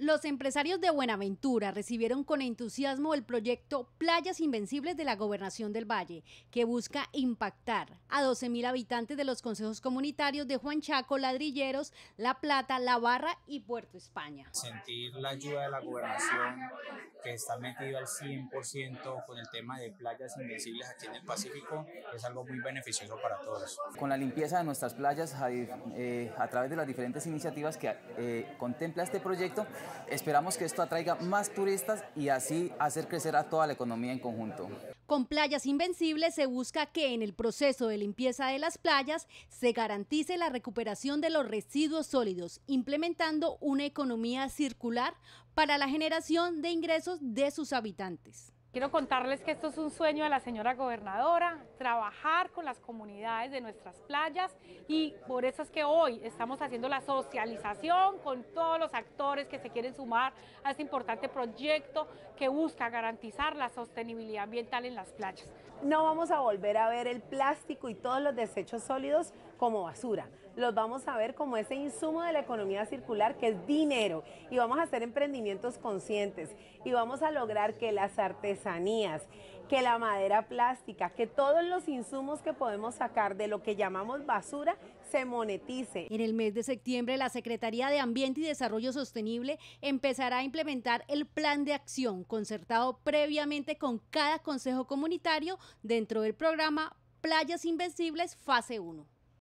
Los empresarios de Buenaventura recibieron con entusiasmo el proyecto Playas Invencibles de la Gobernación del Valle, que busca impactar a 12.000 habitantes de los consejos comunitarios de Juan Chaco, Ladrilleros, La Plata, La Barra y Puerto España. Sentir la ayuda de la gobernación que está metida al 100% con el tema de playas invencibles aquí en el Pacífico es algo muy beneficioso para todos. Con la limpieza de nuestras playas, eh, a través de las diferentes iniciativas que eh, contempla este proyecto, Esperamos que esto atraiga más turistas y así hacer crecer a toda la economía en conjunto. Con Playas Invencibles se busca que en el proceso de limpieza de las playas se garantice la recuperación de los residuos sólidos, implementando una economía circular para la generación de ingresos de sus habitantes. Quiero contarles que esto es un sueño de la señora gobernadora, trabajar con las comunidades de nuestras playas y por eso es que hoy estamos haciendo la socialización con todos los actores que se quieren sumar a este importante proyecto que busca garantizar la sostenibilidad ambiental en las playas. No vamos a volver a ver el plástico y todos los desechos sólidos como basura. Los vamos a ver como ese insumo de la economía circular que es dinero y vamos a hacer emprendimientos conscientes y vamos a lograr que las artes que la madera plástica, que todos los insumos que podemos sacar de lo que llamamos basura se monetice. En el mes de septiembre, la Secretaría de Ambiente y Desarrollo Sostenible empezará a implementar el plan de acción concertado previamente con cada consejo comunitario dentro del programa Playas Invencibles Fase 1.